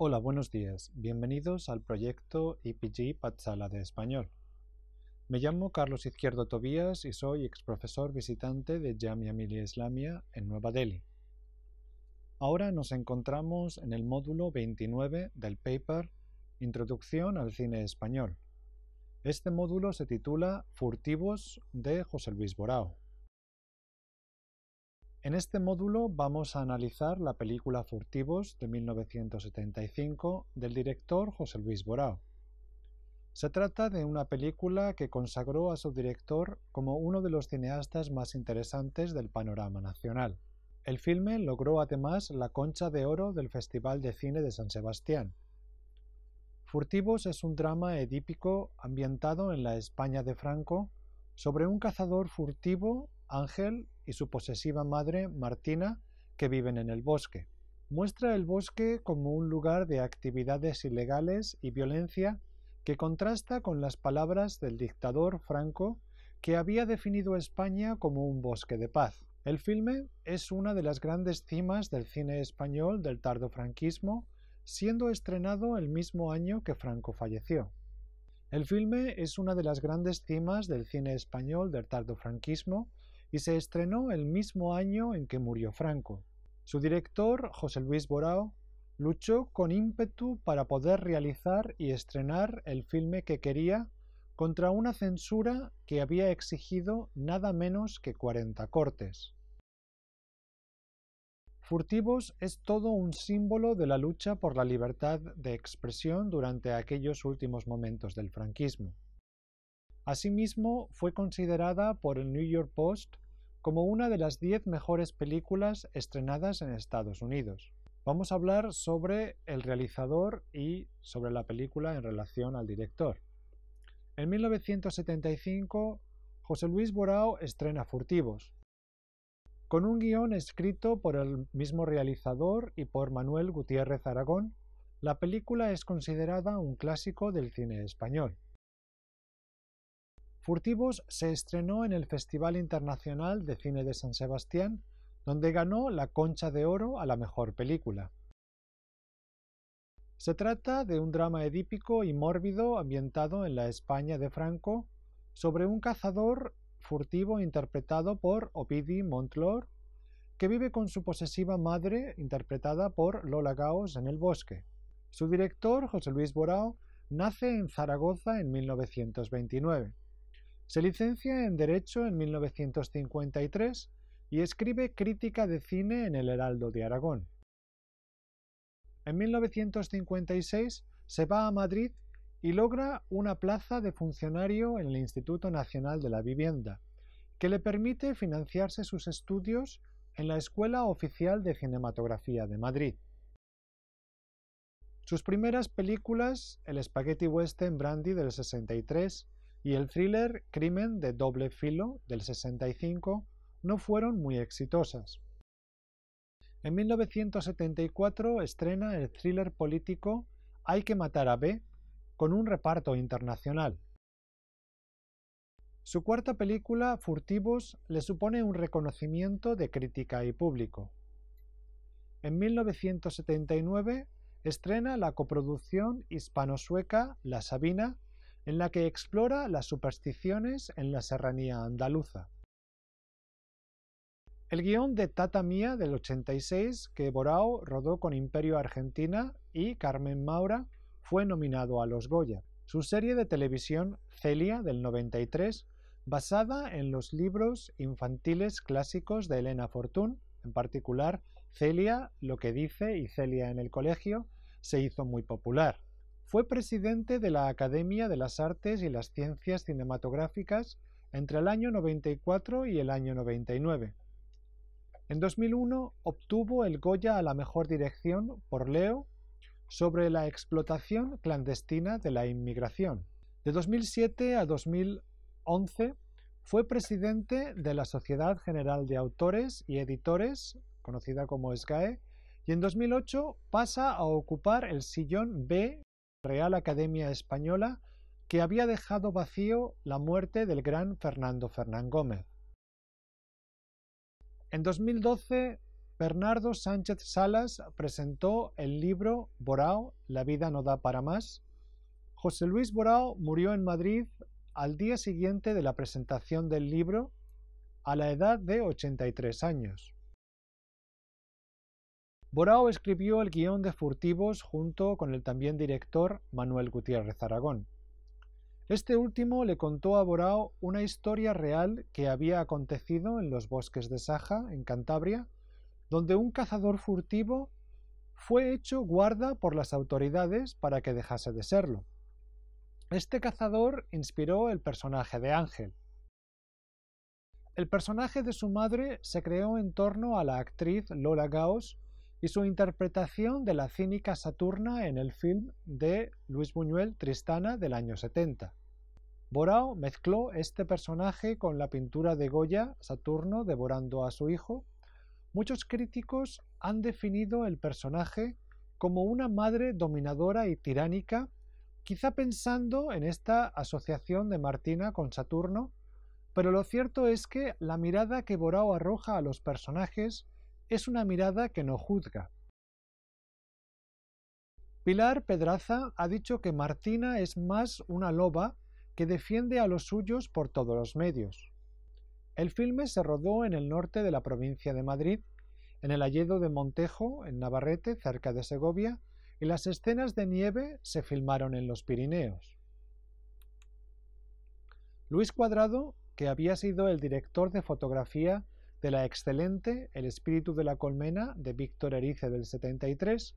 Hola, buenos días. Bienvenidos al proyecto IPG Patsala de Español. Me llamo Carlos Izquierdo Tobías y soy ex profesor visitante de Jamia Millia Islamia en Nueva Delhi. Ahora nos encontramos en el módulo 29 del paper Introducción al cine español. Este módulo se titula Furtivos de José Luis Borao. En este módulo vamos a analizar la película Furtivos de 1975 del director José Luis Borao. Se trata de una película que consagró a su director como uno de los cineastas más interesantes del panorama nacional. El filme logró además la concha de oro del Festival de Cine de San Sebastián. Furtivos es un drama edípico ambientado en la España de Franco sobre un cazador furtivo Ángel y su posesiva madre Martina, que viven en el bosque. Muestra el bosque como un lugar de actividades ilegales y violencia que contrasta con las palabras del dictador Franco que había definido España como un bosque de paz. El filme es una de las grandes cimas del cine español del tardo franquismo, siendo estrenado el mismo año que Franco falleció. El filme es una de las grandes cimas del cine español del tardofranquismo, y se estrenó el mismo año en que murió Franco. Su director, José Luis Borao, luchó con ímpetu para poder realizar y estrenar el filme que quería contra una censura que había exigido nada menos que 40 cortes. Furtivos es todo un símbolo de la lucha por la libertad de expresión durante aquellos últimos momentos del franquismo. Asimismo, fue considerada por el New York Post como una de las 10 mejores películas estrenadas en Estados Unidos. Vamos a hablar sobre el realizador y sobre la película en relación al director. En 1975, José Luis Borao estrena Furtivos, con un guión escrito por el mismo realizador y por Manuel Gutiérrez Aragón, la película es considerada un clásico del cine español. Furtivos se estrenó en el Festival Internacional de Cine de San Sebastián, donde ganó la Concha de Oro a la mejor película. Se trata de un drama edípico y mórbido ambientado en la España de Franco sobre un cazador furtivo interpretado por Opidi Montlore, que vive con su posesiva madre interpretada por Lola Gaos en el bosque. Su director, José Luis Borao, nace en Zaragoza en 1929. Se licencia en Derecho en 1953 y escribe crítica de cine en El Heraldo de Aragón. En 1956 se va a Madrid y logra una plaza de funcionario en el Instituto Nacional de la Vivienda, que le permite financiarse sus estudios en la Escuela Oficial de Cinematografía de Madrid. Sus primeras películas, el Spaghetti Western Brandy del 63, y el thriller Crimen de doble filo del 65 no fueron muy exitosas. En 1974 estrena el thriller político Hay que matar a B con un reparto internacional. Su cuarta película, Furtivos, le supone un reconocimiento de crítica y público. En 1979 estrena la coproducción hispano-sueca La Sabina en la que explora las supersticiones en la serranía andaluza. El guión de Tata Mía del 86, que Borao rodó con Imperio Argentina y Carmen Maura, fue nominado a los Goya. Su serie de televisión Celia del 93, basada en los libros infantiles clásicos de Elena Fortún, en particular Celia, lo que dice y Celia en el colegio, se hizo muy popular. Fue presidente de la Academia de las Artes y las Ciencias Cinematográficas entre el año 94 y el año 99. En 2001 obtuvo el Goya a la mejor dirección por Leo sobre la explotación clandestina de la inmigración. De 2007 a 2011 fue presidente de la Sociedad General de Autores y Editores, conocida como SGAE, y en 2008 pasa a ocupar el sillón B Real Academia Española que había dejado vacío la muerte del gran Fernando Fernán Gómez. En 2012, Bernardo Sánchez Salas presentó el libro Borao, La vida no da para más. José Luis Borao murió en Madrid al día siguiente de la presentación del libro, a la edad de 83 años. Borao escribió el guión de Furtivos junto con el también director Manuel Gutiérrez Aragón. Este último le contó a Borao una historia real que había acontecido en los bosques de Saja, en Cantabria, donde un cazador furtivo fue hecho guarda por las autoridades para que dejase de serlo. Este cazador inspiró el personaje de Ángel. El personaje de su madre se creó en torno a la actriz Lola Gauss, y su interpretación de la cínica Saturna en el film de Luis Buñuel Tristana del año 70. Borao mezcló este personaje con la pintura de Goya, Saturno devorando a su hijo. Muchos críticos han definido el personaje como una madre dominadora y tiránica, quizá pensando en esta asociación de Martina con Saturno, pero lo cierto es que la mirada que Borao arroja a los personajes es una mirada que no juzga. Pilar Pedraza ha dicho que Martina es más una loba que defiende a los suyos por todos los medios. El filme se rodó en el norte de la provincia de Madrid, en el Alledo de Montejo, en Navarrete, cerca de Segovia, y las escenas de nieve se filmaron en los Pirineos. Luis Cuadrado, que había sido el director de fotografía de la excelente El espíritu de la colmena de Víctor Erice del 73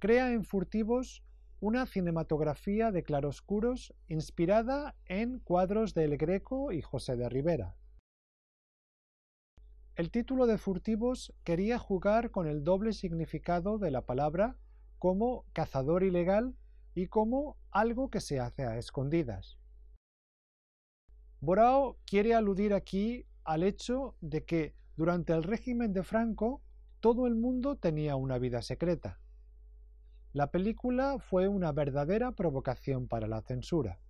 crea en Furtivos una cinematografía de claroscuros inspirada en cuadros de El Greco y José de Rivera. El título de Furtivos quería jugar con el doble significado de la palabra como cazador ilegal y como algo que se hace a escondidas. Borao quiere aludir aquí al hecho de que durante el régimen de Franco todo el mundo tenía una vida secreta. La película fue una verdadera provocación para la censura.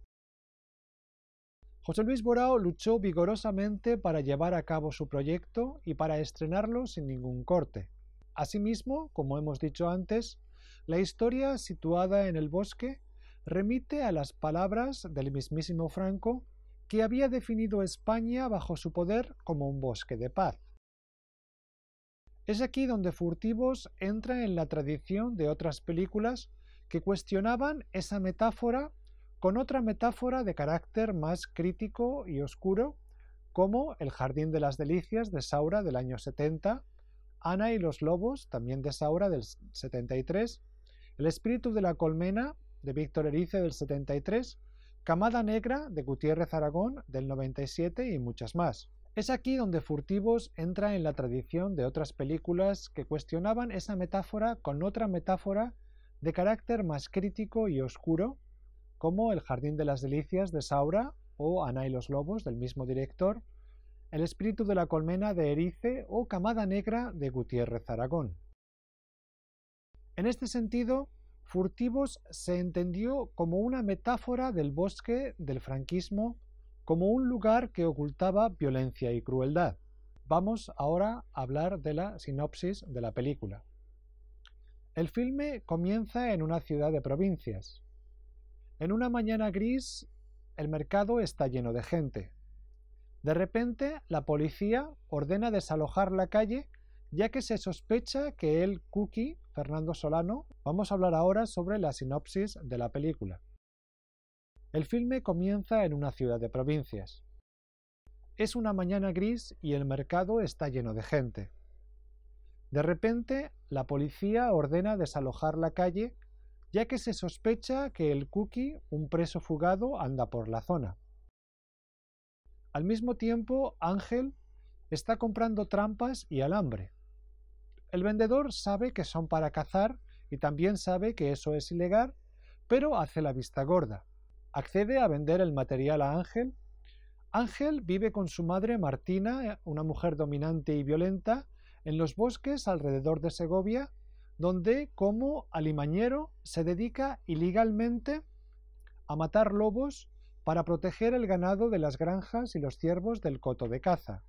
José Luis Borao luchó vigorosamente para llevar a cabo su proyecto y para estrenarlo sin ningún corte. Asimismo, como hemos dicho antes, la historia situada en el bosque remite a las palabras del mismísimo Franco que había definido España bajo su poder como un bosque de paz. Es aquí donde Furtivos entra en la tradición de otras películas que cuestionaban esa metáfora con otra metáfora de carácter más crítico y oscuro, como El Jardín de las Delicias de Saura del año 70, Ana y los Lobos, también de Saura del 73, El Espíritu de la Colmena de Víctor Erice del 73, Camada Negra de Gutiérrez Aragón del 97 y muchas más. Es aquí donde Furtivos entra en la tradición de otras películas que cuestionaban esa metáfora con otra metáfora de carácter más crítico y oscuro, como El Jardín de las Delicias de Saura o Ana y los Lobos del mismo director, El Espíritu de la Colmena de Erice o Camada Negra de Gutiérrez Aragón. En este sentido, Furtivos se entendió como una metáfora del bosque del franquismo, como un lugar que ocultaba violencia y crueldad. Vamos ahora a hablar de la sinopsis de la película. El filme comienza en una ciudad de provincias. En una mañana gris, el mercado está lleno de gente. De repente, la policía ordena desalojar la calle ya que se sospecha que el cookie, Fernando Solano, vamos a hablar ahora sobre la sinopsis de la película. El filme comienza en una ciudad de provincias. Es una mañana gris y el mercado está lleno de gente. De repente, la policía ordena desalojar la calle, ya que se sospecha que el cookie, un preso fugado, anda por la zona. Al mismo tiempo, Ángel está comprando trampas y alambre. El vendedor sabe que son para cazar y también sabe que eso es ilegal, pero hace la vista gorda. Accede a vender el material a Ángel. Ángel vive con su madre Martina, una mujer dominante y violenta, en los bosques alrededor de Segovia, donde como alimañero se dedica ilegalmente a matar lobos para proteger el ganado de las granjas y los ciervos del coto de caza.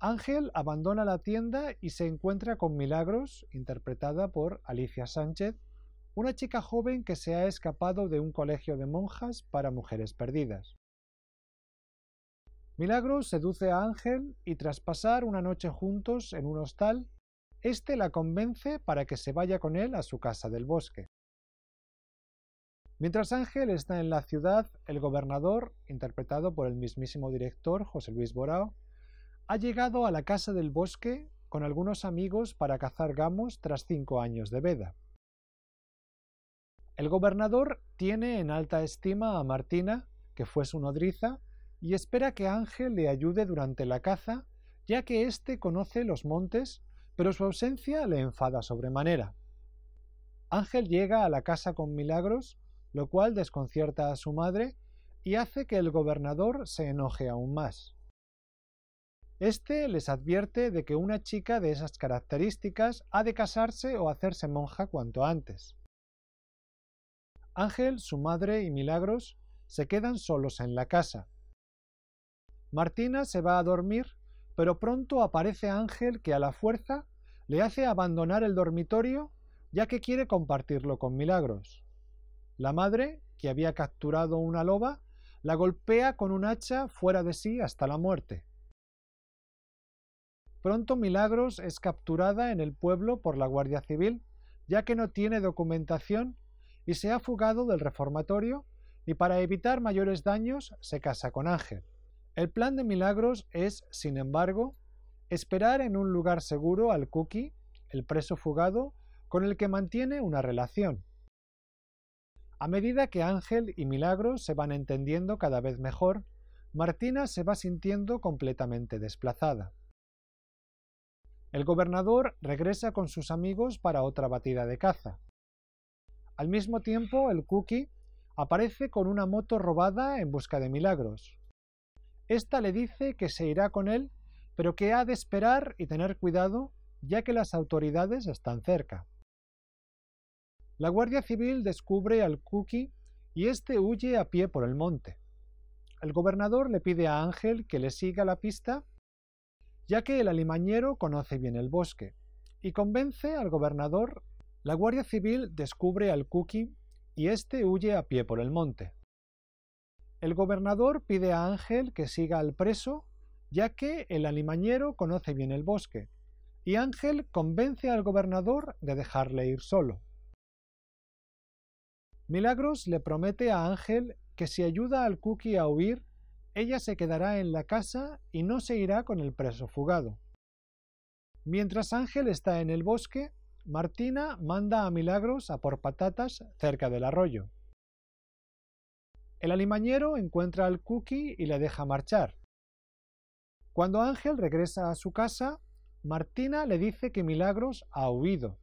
Ángel abandona la tienda y se encuentra con Milagros, interpretada por Alicia Sánchez, una chica joven que se ha escapado de un colegio de monjas para mujeres perdidas. Milagros seduce a Ángel y tras pasar una noche juntos en un hostal, éste la convence para que se vaya con él a su casa del bosque. Mientras Ángel está en la ciudad, el gobernador, interpretado por el mismísimo director José Luis Borao, ha llegado a la casa del bosque con algunos amigos para cazar gamos tras cinco años de veda. El gobernador tiene en alta estima a Martina, que fue su nodriza, y espera que Ángel le ayude durante la caza, ya que éste conoce los montes, pero su ausencia le enfada sobremanera. Ángel llega a la casa con milagros, lo cual desconcierta a su madre y hace que el gobernador se enoje aún más. Este les advierte de que una chica de esas características ha de casarse o hacerse monja cuanto antes. Ángel, su madre y Milagros se quedan solos en la casa. Martina se va a dormir, pero pronto aparece Ángel que a la fuerza le hace abandonar el dormitorio ya que quiere compartirlo con Milagros. La madre, que había capturado una loba, la golpea con un hacha fuera de sí hasta la muerte. Pronto Milagros es capturada en el pueblo por la Guardia Civil, ya que no tiene documentación y se ha fugado del reformatorio y para evitar mayores daños se casa con Ángel. El plan de Milagros es, sin embargo, esperar en un lugar seguro al Cookie, el preso fugado, con el que mantiene una relación. A medida que Ángel y Milagros se van entendiendo cada vez mejor, Martina se va sintiendo completamente desplazada. El gobernador regresa con sus amigos para otra batida de caza. Al mismo tiempo, el Cookie aparece con una moto robada en busca de milagros. Esta le dice que se irá con él, pero que ha de esperar y tener cuidado, ya que las autoridades están cerca. La Guardia Civil descubre al Cookie y este huye a pie por el monte. El gobernador le pide a Ángel que le siga la pista ya que el alimañero conoce bien el bosque, y convence al gobernador. La Guardia Civil descubre al Cookie y éste huye a pie por el monte. El gobernador pide a Ángel que siga al preso, ya que el alimañero conoce bien el bosque, y Ángel convence al gobernador de dejarle ir solo. Milagros le promete a Ángel que si ayuda al Cookie a huir, ella se quedará en la casa y no se irá con el preso fugado. Mientras Ángel está en el bosque, Martina manda a Milagros a por patatas cerca del arroyo. El alimañero encuentra al cookie y le deja marchar. Cuando Ángel regresa a su casa, Martina le dice que Milagros ha huido.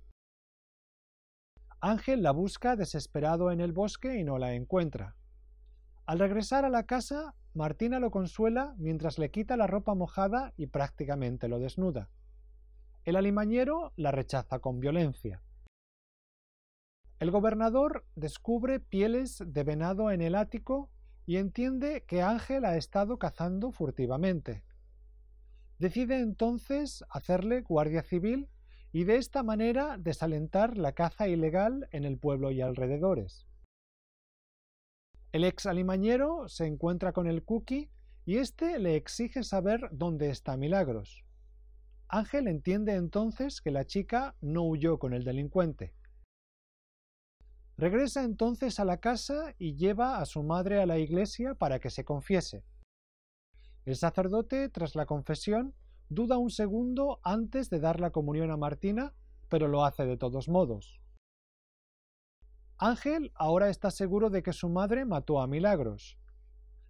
Ángel la busca desesperado en el bosque y no la encuentra. Al regresar a la casa, Martina lo consuela mientras le quita la ropa mojada y prácticamente lo desnuda. El alimañero la rechaza con violencia. El gobernador descubre pieles de venado en el ático y entiende que Ángel ha estado cazando furtivamente. Decide entonces hacerle guardia civil y de esta manera desalentar la caza ilegal en el pueblo y alrededores. El ex alimañero se encuentra con el cookie y éste le exige saber dónde está Milagros. Ángel entiende entonces que la chica no huyó con el delincuente. Regresa entonces a la casa y lleva a su madre a la iglesia para que se confiese. El sacerdote, tras la confesión, duda un segundo antes de dar la comunión a Martina, pero lo hace de todos modos. Ángel ahora está seguro de que su madre mató a Milagros.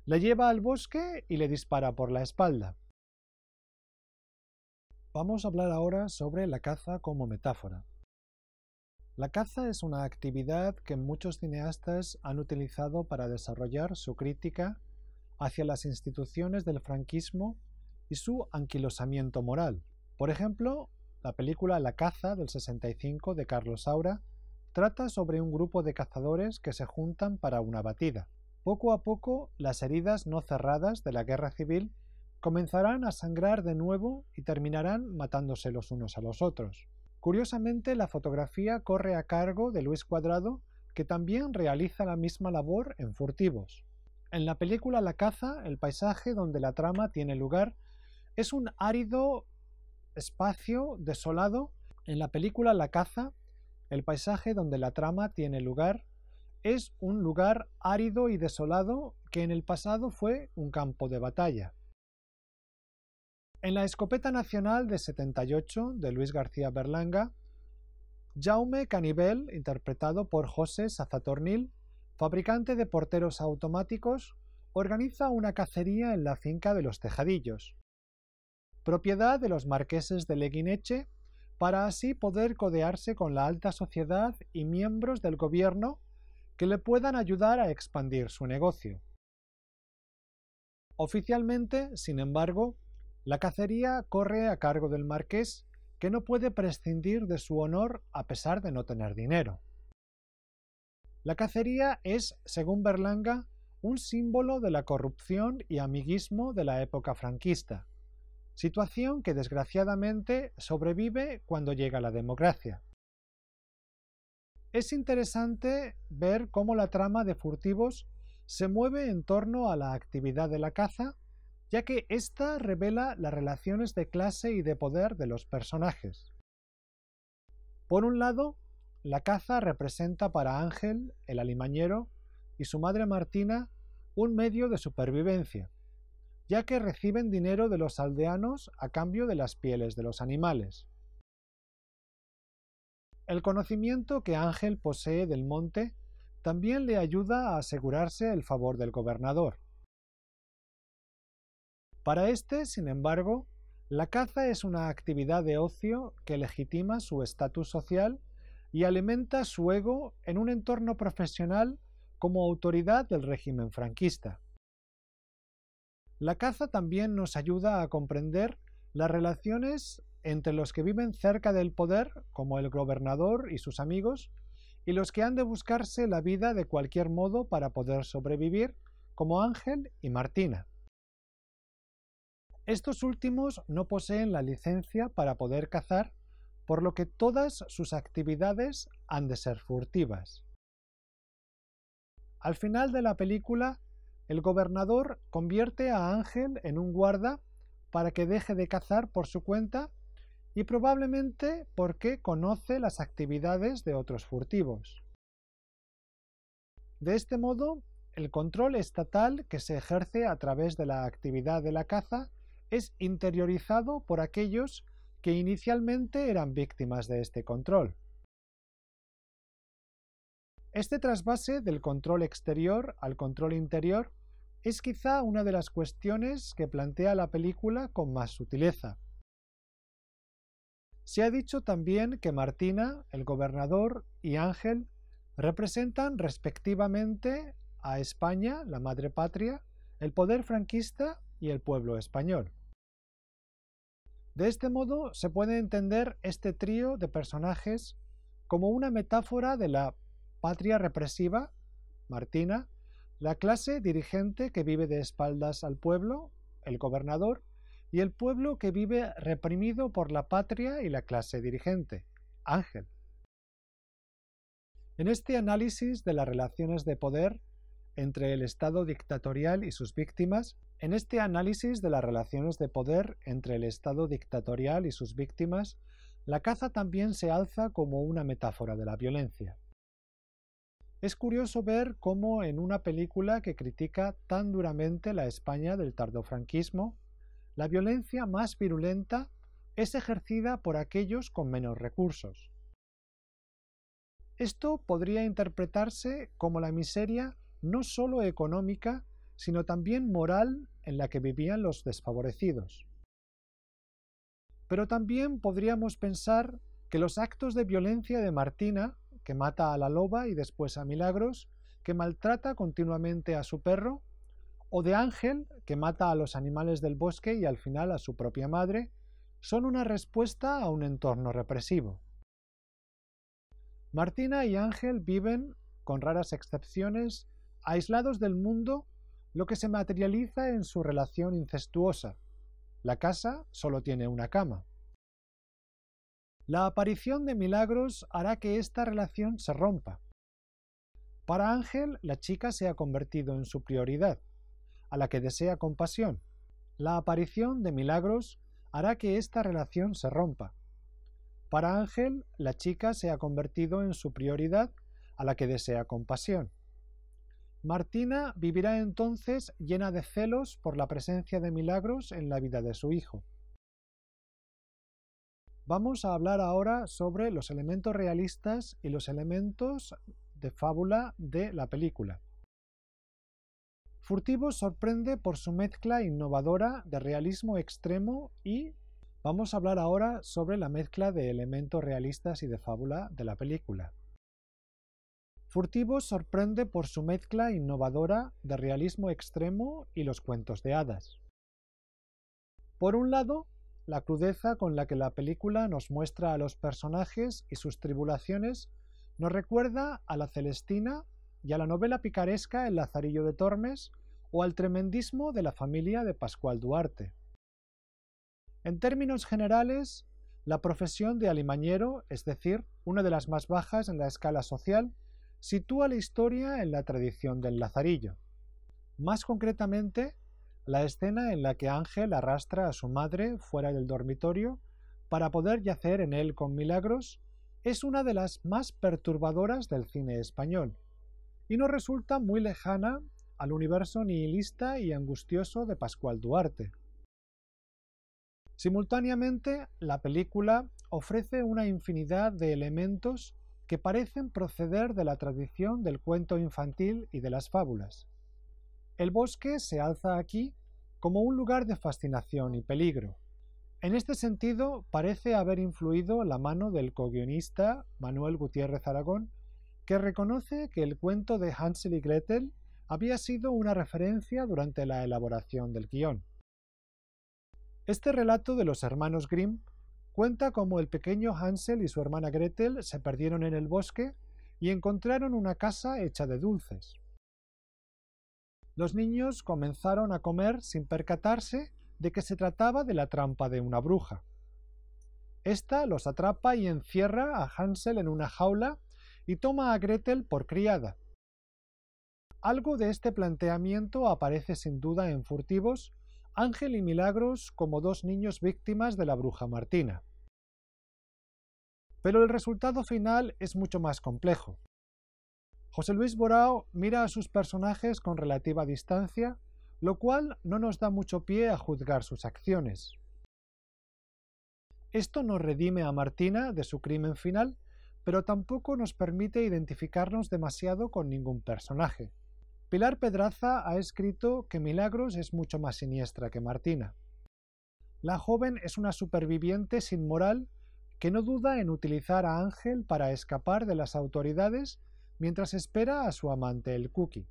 Le lleva al bosque y le dispara por la espalda. Vamos a hablar ahora sobre la caza como metáfora. La caza es una actividad que muchos cineastas han utilizado para desarrollar su crítica hacia las instituciones del franquismo y su anquilosamiento moral. Por ejemplo, la película La caza del 65 de Carlos Saura Trata sobre un grupo de cazadores que se juntan para una batida. Poco a poco, las heridas no cerradas de la guerra civil comenzarán a sangrar de nuevo y terminarán matándose los unos a los otros. Curiosamente, la fotografía corre a cargo de Luis Cuadrado, que también realiza la misma labor en Furtivos. En la película La caza, el paisaje donde la trama tiene lugar es un árido espacio desolado. En la película La caza, el paisaje donde la trama tiene lugar es un lugar árido y desolado que en el pasado fue un campo de batalla. En la escopeta nacional de 78 de Luis García Berlanga, Jaume Canibel, interpretado por José Sazatornil, fabricante de porteros automáticos, organiza una cacería en la finca de los Tejadillos, propiedad de los marqueses de Leguineche, para así poder codearse con la alta sociedad y miembros del gobierno que le puedan ayudar a expandir su negocio. Oficialmente, sin embargo, la cacería corre a cargo del marqués, que no puede prescindir de su honor a pesar de no tener dinero. La cacería es, según Berlanga, un símbolo de la corrupción y amiguismo de la época franquista situación que desgraciadamente sobrevive cuando llega la democracia. Es interesante ver cómo la trama de furtivos se mueve en torno a la actividad de la caza, ya que ésta revela las relaciones de clase y de poder de los personajes. Por un lado, la caza representa para Ángel, el alimañero, y su madre Martina, un medio de supervivencia, ya que reciben dinero de los aldeanos a cambio de las pieles de los animales. El conocimiento que Ángel posee del monte también le ayuda a asegurarse el favor del gobernador. Para este, sin embargo, la caza es una actividad de ocio que legitima su estatus social y alimenta su ego en un entorno profesional como autoridad del régimen franquista. La caza también nos ayuda a comprender las relaciones entre los que viven cerca del poder, como el gobernador y sus amigos, y los que han de buscarse la vida de cualquier modo para poder sobrevivir, como Ángel y Martina. Estos últimos no poseen la licencia para poder cazar, por lo que todas sus actividades han de ser furtivas. Al final de la película, el gobernador convierte a Ángel en un guarda para que deje de cazar por su cuenta y probablemente porque conoce las actividades de otros furtivos. De este modo, el control estatal que se ejerce a través de la actividad de la caza es interiorizado por aquellos que inicialmente eran víctimas de este control. Este trasvase del control exterior al control interior es quizá una de las cuestiones que plantea la película con más sutileza. Se ha dicho también que Martina, el gobernador, y Ángel representan respectivamente a España, la madre patria, el poder franquista y el pueblo español. De este modo se puede entender este trío de personajes como una metáfora de la patria represiva, Martina, la clase dirigente que vive de espaldas al pueblo, el gobernador, y el pueblo que vive reprimido por la patria y la clase dirigente, Ángel. En este análisis de las relaciones de poder entre el Estado dictatorial y sus víctimas, en este análisis de las relaciones de poder entre el Estado dictatorial y sus víctimas, la caza también se alza como una metáfora de la violencia. Es curioso ver cómo en una película que critica tan duramente la España del tardofranquismo, la violencia más virulenta es ejercida por aquellos con menos recursos. Esto podría interpretarse como la miseria no solo económica, sino también moral en la que vivían los desfavorecidos. Pero también podríamos pensar que los actos de violencia de Martina que mata a la loba y después a Milagros, que maltrata continuamente a su perro, o de Ángel, que mata a los animales del bosque y al final a su propia madre, son una respuesta a un entorno represivo. Martina y Ángel viven, con raras excepciones, aislados del mundo, lo que se materializa en su relación incestuosa. La casa solo tiene una cama. La aparición de milagros hará que esta relación se rompa. Para Ángel, la chica se ha convertido en su prioridad, a la que desea compasión. La aparición de milagros hará que esta relación se rompa. Para Ángel, la chica se ha convertido en su prioridad, a la que desea compasión. Martina vivirá entonces llena de celos por la presencia de milagros en la vida de su hijo. Vamos a hablar ahora sobre los elementos realistas y los elementos de fábula de la película. Furtivo sorprende por su mezcla innovadora de realismo extremo y vamos a hablar ahora sobre la mezcla de elementos realistas y de fábula de la película. Furtivo sorprende por su mezcla innovadora de realismo extremo y los cuentos de hadas. Por un lado, la crudeza con la que la película nos muestra a los personajes y sus tribulaciones nos recuerda a la Celestina y a la novela picaresca El Lazarillo de Tormes o al tremendismo de la familia de Pascual Duarte. En términos generales, la profesión de alimañero, es decir, una de las más bajas en la escala social, sitúa la historia en la tradición del Lazarillo. Más concretamente, la escena en la que Ángel arrastra a su madre fuera del dormitorio para poder yacer en él con milagros es una de las más perturbadoras del cine español, y no resulta muy lejana al universo nihilista y angustioso de Pascual Duarte. Simultáneamente, la película ofrece una infinidad de elementos que parecen proceder de la tradición del cuento infantil y de las fábulas. El bosque se alza aquí como un lugar de fascinación y peligro. En este sentido, parece haber influido la mano del co-guionista Manuel Gutiérrez Aragón, que reconoce que el cuento de Hansel y Gretel había sido una referencia durante la elaboración del guión. Este relato de los hermanos Grimm cuenta cómo el pequeño Hansel y su hermana Gretel se perdieron en el bosque y encontraron una casa hecha de dulces. Los niños comenzaron a comer sin percatarse de que se trataba de la trampa de una bruja. Esta los atrapa y encierra a Hansel en una jaula y toma a Gretel por criada. Algo de este planteamiento aparece sin duda en Furtivos, Ángel y Milagros como dos niños víctimas de la bruja Martina. Pero el resultado final es mucho más complejo. José Luis Borao mira a sus personajes con relativa distancia, lo cual no nos da mucho pie a juzgar sus acciones. Esto no redime a Martina de su crimen final, pero tampoco nos permite identificarnos demasiado con ningún personaje. Pilar Pedraza ha escrito que Milagros es mucho más siniestra que Martina. La joven es una superviviente sin moral que no duda en utilizar a Ángel para escapar de las autoridades mientras espera a su amante el Cookie.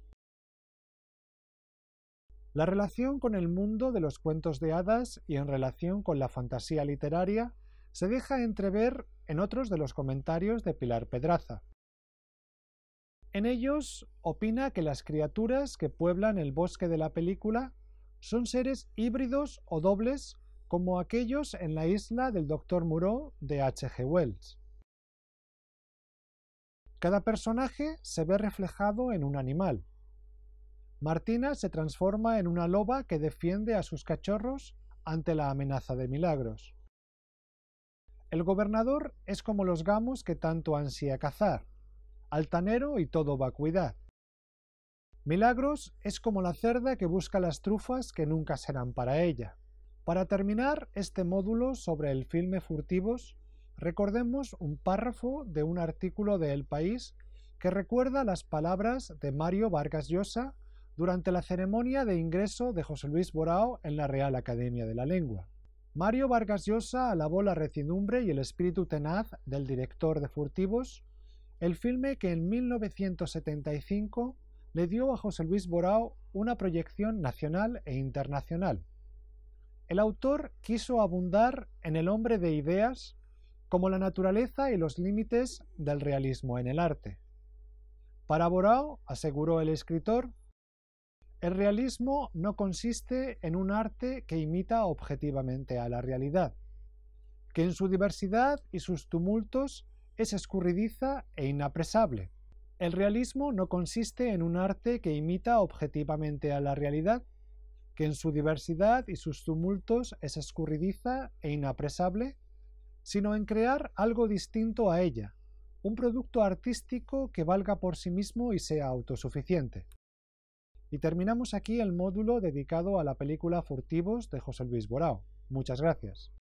La relación con el mundo de los cuentos de hadas y en relación con la fantasía literaria se deja entrever en otros de los comentarios de Pilar Pedraza. En ellos opina que las criaturas que pueblan el bosque de la película son seres híbridos o dobles como aquellos en la isla del Dr. Moreau de H.G. Wells. Cada personaje se ve reflejado en un animal. Martina se transforma en una loba que defiende a sus cachorros ante la amenaza de milagros. El gobernador es como los gamos que tanto ansía cazar, altanero y todo vacuidad. Milagros es como la cerda que busca las trufas que nunca serán para ella. Para terminar este módulo sobre el filme Furtivos, Recordemos un párrafo de un artículo de El País que recuerda las palabras de Mario Vargas Llosa durante la ceremonia de ingreso de José Luis Borao en la Real Academia de la Lengua. Mario Vargas Llosa alabó la recidumbre y el espíritu tenaz del director de Furtivos, el filme que en 1975 le dio a José Luis Borao una proyección nacional e internacional. El autor quiso abundar en el hombre de ideas como la naturaleza y los límites del realismo en el arte. Para Borao, aseguró el escritor, el realismo no consiste en un arte que imita objetivamente a la realidad, que en su diversidad y sus tumultos es escurridiza e inapresable. El realismo no consiste en un arte que imita objetivamente a la realidad, que en su diversidad y sus tumultos es escurridiza e inapresable, sino en crear algo distinto a ella, un producto artístico que valga por sí mismo y sea autosuficiente. Y terminamos aquí el módulo dedicado a la película Furtivos de José Luis Borao. Muchas gracias.